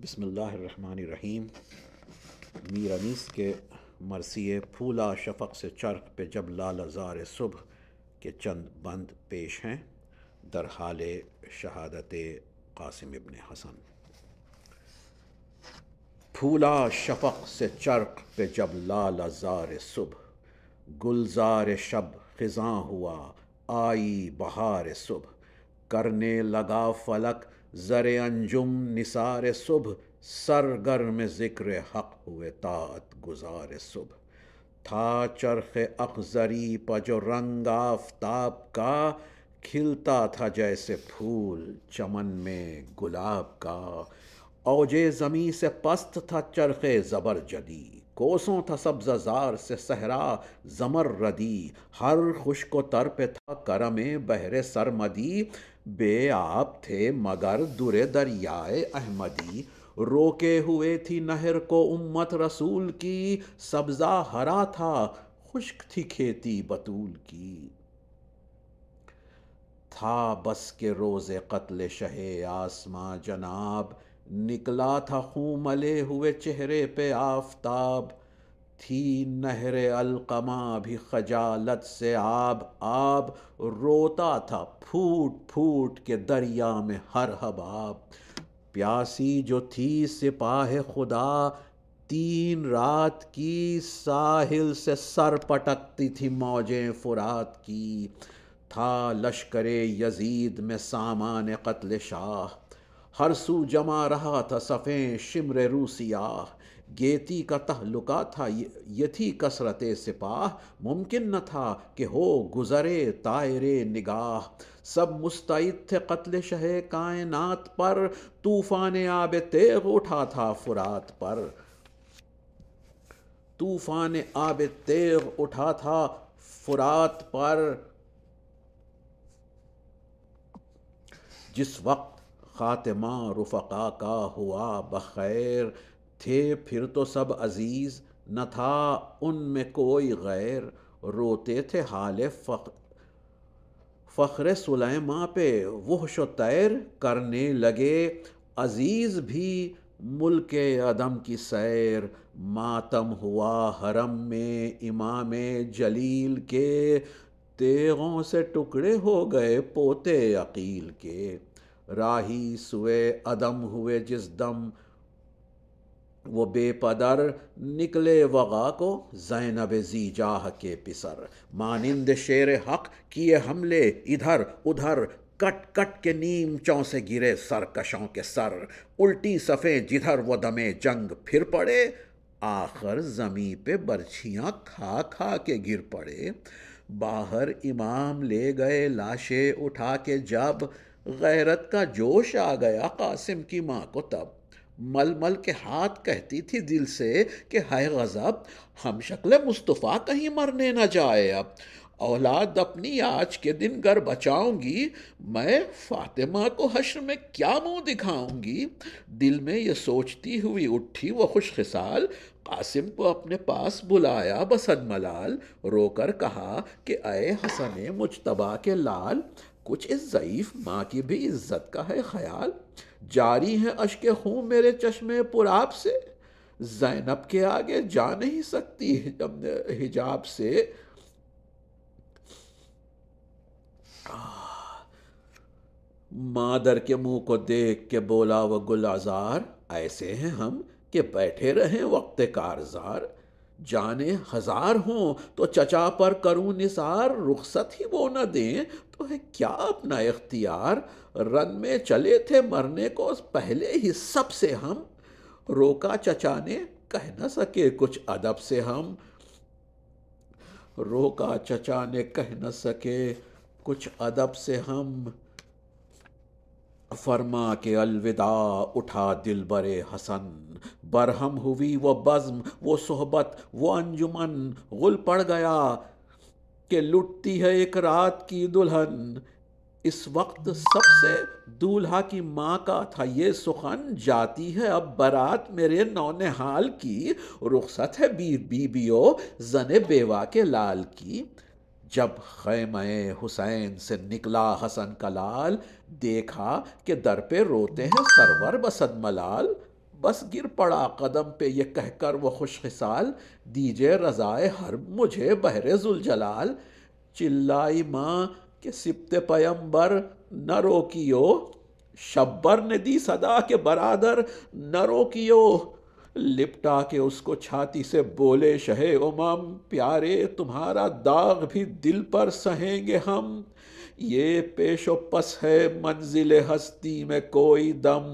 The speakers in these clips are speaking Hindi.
बिसमीम मीर अनीस के मरसी फूला शफक से चरख पे जब लाल अजार सुबह के चंद बंद पेश हैं दर हाल शहादत कासिम इबन हसन फूला शफक से चरख पे जब लाल अजार सुबह गुलजार शब ख़ज़ा हुआ आई बहार सुबह करने लगा फलक ज़र अंजुम निसार सुबह में ज़िक्र हक हुए तात गुजार सुबह था चरख अखजरी पर जो रंग आफ्ताब का खिलता था जैसे फूल चमन में गुलाब का औजे ज़मी से पस्त था चरखे जदी कोसों था सब्जाजार से सहरा जमर रदी हर खुश को तर पे था कर बहरे सरमदी आप थे मगर दुरे दरियाए अहमदी रोके हुए थी नहर को उम्मत रसूल की सब्जा हरा था खुश्क थी खेती बतूल की था बस के रोजे कत्ल शहे आसमां जनाब निकला था खूं मले हुए चेहरे पे आफताब थी नहर अलकमा भी खजालत से आब आब रोता था फूट फूट के दरिया में हर हबाब प्यासी जो थी सिपाह खुदा तीन रात की साहिल से सर पटकती थी मौजें फुरात की था लश्कर यजीद में सामान कत्ल शाह हर सू जमा रहा था सफे शिमर रूसिया गेती का तहलुका था यथी कसरत सिपाह मुमकिन न था कि हो गुज़रे तायरे निगाह सब मुस्तैद थे कत्ल शह कायनात पर तूफ़ान आब तेग उठा था फुरात पर तूफ़ान आब तेग उठा था फुरात पर जिस वक्त ख़ातिमा रफ़ा का हुआ बख़ैर थे फिर तो सब अज़ीज़ न था उनमें कोई गैर रोते थे हाल फ़ख फ़ख्र सुलेमा पे वह तैर करने लगे अज़ीज़ भी मुल्क अदम की सैर मातम हुआ हरम में इमाम जलील के तेगों से टुकड़े हो गए पोते अकील के राही सुए अदम हुए जिस दम वो बेपदर निकले वगा को जैनब जी जाह के पिसर मानिंद शेर हक किए हमले इधर उधर कट कट के नीम चौं से गिरे सरकशों के सर उल्टी सफ़े जिधर वो दमे जंग फिर पड़े आखिर जमी पे बर्छियाँ खा खा के गिर पड़े बाहर इमाम ले गए लाशें उठा के जब गैरत का जोश आ गया कासिम की माँ को तब मलमल के हाथ कहती थी दिल से कि हाय गज़ब हम शक्ल मुस्तफ़ा कहीं मरने न जाए अब औलाद अपनी आज के दिन घर बचाऊंगी मैं फातिमा को हश्र में क्या मुंह दिखाऊंगी दिल में ये सोचती हुई उठी वह खुश खिसाल कासिम को अपने पास बुलाया बसन मलाल रोकर कहा कि अय हसन मुशतबा के लाल कुछ इस ज़यीफ़ माँ की भी इज्जत का है ख्याल जारी है अश्क खूँ मेरे चश्मे पुराब से जैनब के आगे जा नहीं सकती हिजाब से मादर के मुंह को देख के बोला वह गुलाजार ऐसे हैं हम के बैठे रहे वक्त कारजार जाने हजार हों तो चचा पर करूं निसार रुखसत ही वो न दें तो है क्या अपना इख्तियार रन में चले थे मरने को पहले ही सब से हम रोका चचा ने कह न सके कुछ अदब से हम रोका चचा ने कह न सके कुछ अदब से हम फरमा के अलविदा उठा दिल बरे हसन बरहम हुई वो बज़म वो सोहबत वो अंजुमन गुल पड़ गया कि लुटती है एक रात की दुल्हन इस वक्त सबसे दूल्हा की माँ का था ये सुखन जाती है अब बारात मेरे नौने हाल की रुखसत है बी बीबियो जने बेवा के लाल की जब खैम हुसैन से निकला हसन का लाल देखा कि दर पे रोते हैं सरवर बसद मलाल बस गिर पड़ा कदम पे ये कहकर वो खुश खिसाल दीजे रज़ाए हर मुझे बहरे जुलजलाल चिल्लाई माँ के सिपते पयंबर न रोकियो शब्बर ने दी सदा के बरादर न रोकियो लिपटा के उसको छाती से बोले शहे उमम प्यारे तुम्हारा दाग भी दिल पर सहेंगे हम ये पेशो पस है मंजिल हस्ती में कोई दम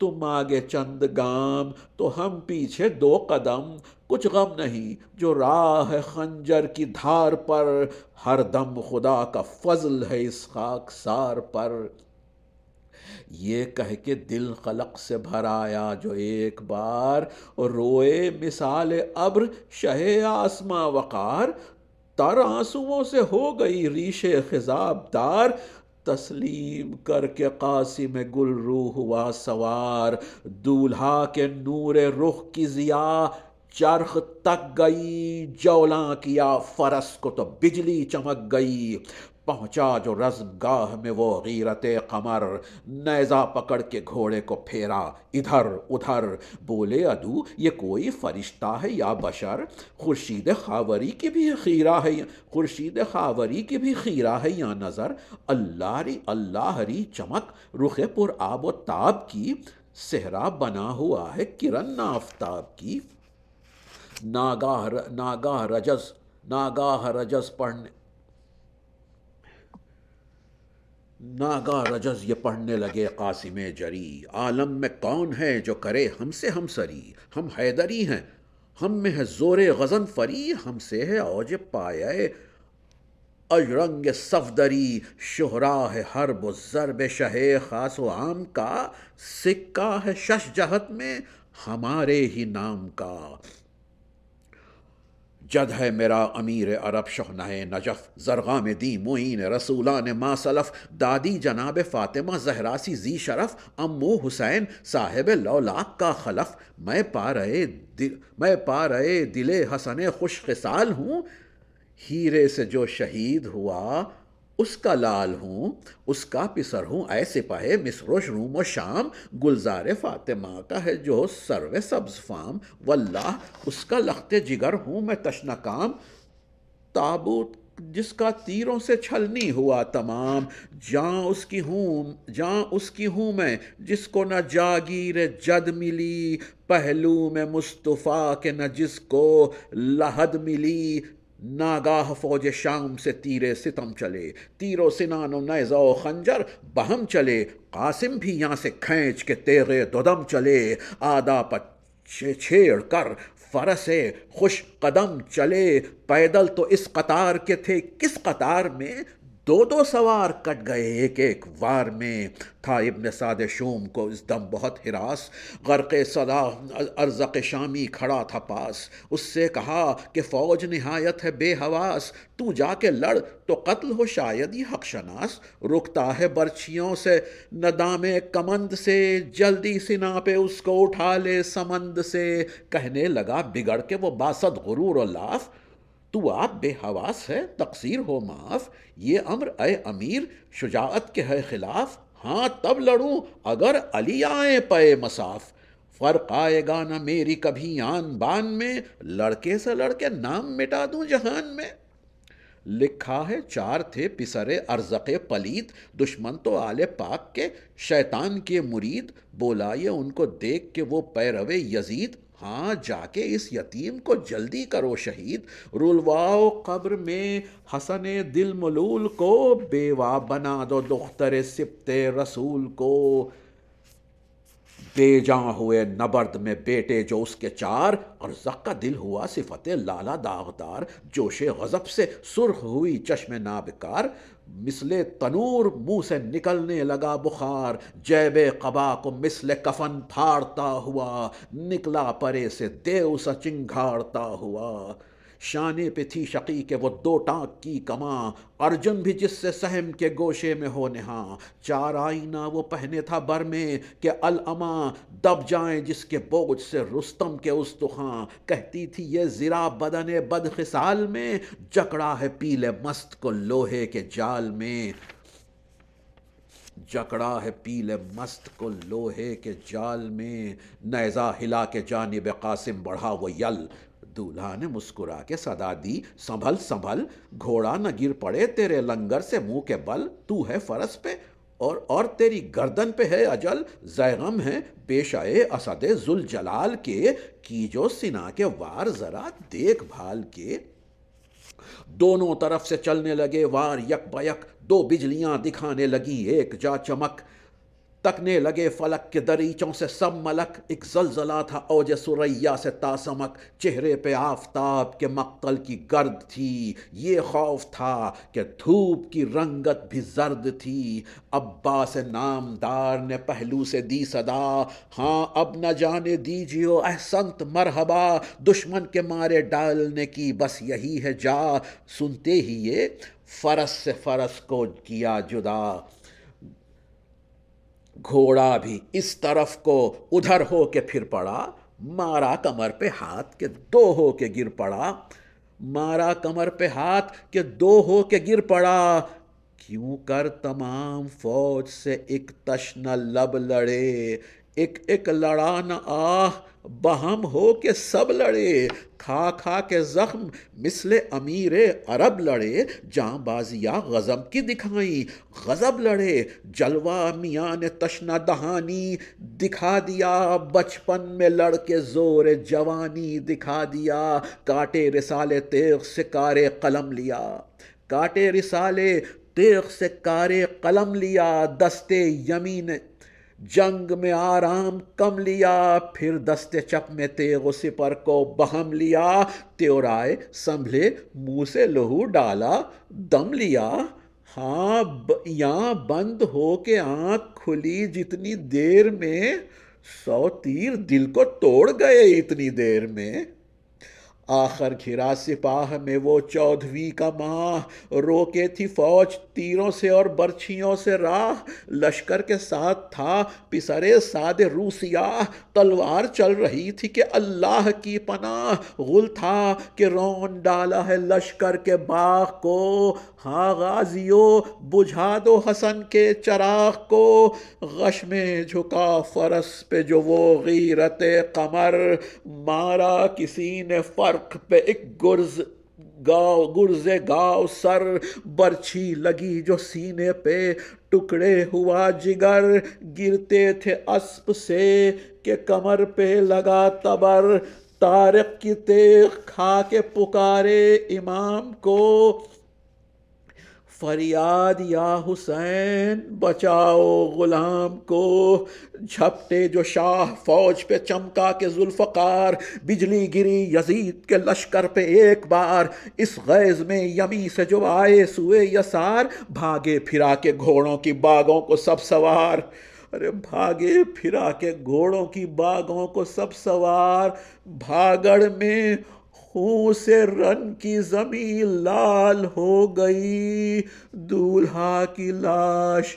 तुम आगे चंद गाम तो हम पीछे दो कदम कुछ गम नहीं जो राह है खंजर की धार पर हर दम खुदा का फजल है इस सार पर ये कह के दिल खलक से भर आया जो एक बार रोए मिसाल अब्र शहे आसमा वकार तर आंसुओं से हो गई रीशे खिजाबदार तस्लीम करके कासिम गुल रूह हुआ सवार दूल्हा के नूर रुख की जिया चरख तक गई जौला किया फरस को तो बिजली चमक गई पहुंचा जो गाह में वो गीरत कमर नैज़ा पकड़ के घोड़े को फेरा इधर उधर बोले अदू ये कोई फरिश्ता है या बशर खुर्शीद खावरी की भी खीरा है खुर्शीद खावरी की भी खीरा है या नज़र अल्लाह री अल्लाह री चमक रुख पुर आब ताब की सेहरा बना हुआ है किरण आफ्ताब की नागाह नागाह रजस नागाह रजस पढ़ने नागा रजस ये पढ़ने लगे कासिम जरी आलम में कौन है जो करे हमसे हम सरी हम हैदरी हैं हम में है जोर गजन फरी हमसे है औज पाए अजरंग सफदरी शोहरा है हर बुजरब शह खास व आम का सिक्का है शश जहत में हमारे ही नाम का जद है मेरा अमीर अरब शहनाए नजफ जरगाम दी मोइन रसूलान सलफ़ दादी जनाब फातिमा जहरासी जी शरफ अम्मू हुसैन साहिब लौलाक का खलफ मैं पा रहे दिल मैं पा रहे दिले हसन खुश खसाल हूँ हीरे से जो शहीद हुआ उसका लाल हूँ उसका पिसर हूँ ऐसे पाए मिसरोश रूम और शाम गुलजार फातिमा का है जो सर्व सब्ज फाम वल्लाह उसका लखते जिगर हूँ मैं तशना काम ताबूत जिसका तीरों से छलनी हुआ तमाम जहाँ उसकी हूँ जहाँ उसकी हूँ मैं जिसको न जागीर जद मिली पहलू में मुस्तफ़ा के न जिसको लहद मिली नागाह फौज शाम से तीरे सितम चले तीरो सिनानो नैज़ो खंजर बहम चले कासिम भी यहाँ से खेच के तेरे दुदम चले आदा पच्चे छेड़ कर फरसे खुश कदम चले पैदल तो इस कतार के थे किस कतार में दो दो सवार कट गए एक एक वार में था इब्न साद शोम को इस दम बहुत हिरास गर्क सदा अर्जक शामी खड़ा था पास उससे कहा कि फ़ौज नहायत है बेहवास तू जाके लड़ तो कत्ल हो शायद ही हकशनास रुकता है बर्छियों से नदाम कमंद से जल्दी सिना पे उसको उठा ले समंद से कहने लगा बिगड़ के वो बासद गुरूर और लाफ तो आप बेहवास है तकसीर हो माफ ये अम्र अय अमीर शुजात के है खिलाफ हाँ तब लड़ूं अगर अली आए पे मसाफ फ़र्क आएगा ना मेरी कभी आन बान में लड़के से लड़के नाम मिटा दूं जहान में लिखा है चार थे पिसरे अर्जक पलीत दुश्मन तो आले पाक के शैतान के मुरीद बोला ये उनको देख के वो पैरवे यजीद हाँ जाके इस यतीम को जल्दी करो शहीद रुलवाओ कब्र में हसन दिल मलूल को बेवा बना दो दुख्तर सिपते रसूल को बेजा हुए नबर्द में बेटे जो उसके चार और जक्का दिल हुआ सिफत लाला दागदार जोशे गजब से सुर्ख हुई चश्म नाबकार मिसले तनूर मुंह से निकलने लगा बुखार जैब कबा को मिसले कफन फाड़ता हुआ निकला परे से देव सा हुआ शाने पे थी शकी के वो दो टाक की कमा अर्जुन भी जिससे सहम के गोशे में हो नहा चार आईना वो पहने था बर में के अल अमां दब जाए जिसके बोझ से रुस्तम के उस्तुखा कहती थी ये जिरा बदन खिसाल में जकड़ा है पीले मस्त को लोहे के जाल में जकड़ा है पीले मस्त को लोहे के जाल में नैज़ा हिला के जानब कासिम बढ़ा वो यल दूल्हा ने मुस्कुरा के सदा दी संभल संभल घोड़ा न गिर पड़े तेरे लंगर से मुंह के बल तू है फरस पे और और तेरी गर्दन पे है अजल जयगम है पेशाए असद जुल जलाल के की जो सिना के वार जरा देखभाल के दोनों तरफ से चलने लगे वार यक बयक दो बिजलियां दिखाने लगी एक जा चमक तकने लगे फलक के दरीचों से सब मलक एक जलजला था औज सुरैया से तासमक चेहरे पे आफताब के मक्तल की गर्द थी ये खौफ था कि धूप की रंगत भी जर्द थी अब्बा से नामदार ने पहलू से दी सदा हाँ अब न जाने दीजियो अहसंत मरहबा दुश्मन के मारे डालने की बस यही है जा सुनते ही ये फरस से फरस को किया जुदा घोड़ा भी इस तरफ को उधर हो के फिर पड़ा मारा कमर पे हाथ के दो हो के गिर पड़ा मारा कमर पे हाथ के दो हो के गिर पड़ा क्यों कर तमाम फौज से एक तश्न लब लड़े एक एक लड़ान आह बहम हो के सब लड़े खा खा के जख्म मिसले अमीर अरब लड़े बाजिया गज़ब की दिखाई गज़ब लड़े जलवा मियाँ ने तशना दहानी दिखा दिया बचपन में लड़के जोर जवानी दिखा दिया काटे रिसाले तेग से कारे कलम लिया काटे रिसाले तेग से कारे कलम लिया दस्ते यमीन जंग में आराम कम लिया फिर दस्ते चप में तेगो सिपर को बहम लिया त्योराए संभले मुंह से लहू डाला दम लिया हाँ ब, यहाँ बंद हो के आँख खुली जितनी देर में सौ तीर दिल को तोड़ गए इतनी देर में आखिर घिरा सिपाह में वो चौधवी का माह रोके थी फौज तीरों से और बर्छियों से राह लश्कर के साथ था पिसरे साद रूसिया तलवार चल रही थी कि अल्लाह की पनाह गुल था कि रोन डाला है लश्कर के बाग को हाँ गाजियो बुझा दो हसन के चराग को गश में झुका फरस पे जो वो गीरत कमर मारा किसी ने फर चरख पे एक गुर्ज गाँव गुर्जे गाँव सर बर्छी लगी जो सीने पे टुकड़े हुआ जिगर गिरते थे अस्प से के कमर पे लगा तबर तारक की तेख खा के पुकारे इमाम को फरियाद या हुसैन बचाओ गुलाम को झपटे जो शाह फौज पे चमका के जुल्फ़कार बिजली गिरी यजीद के लश्कर पे एक बार इस गैज़ में यमी से जो आए सुए यसार भागे फिरा के घोड़ों की बागों को सब सवार अरे भागे फिरा के घोड़ों की बागों को सब सवार भागड़ में खून से रन की जमी लाल हो गई दूल्हा की लाश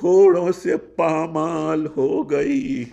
घोड़ों से पामाल हो गई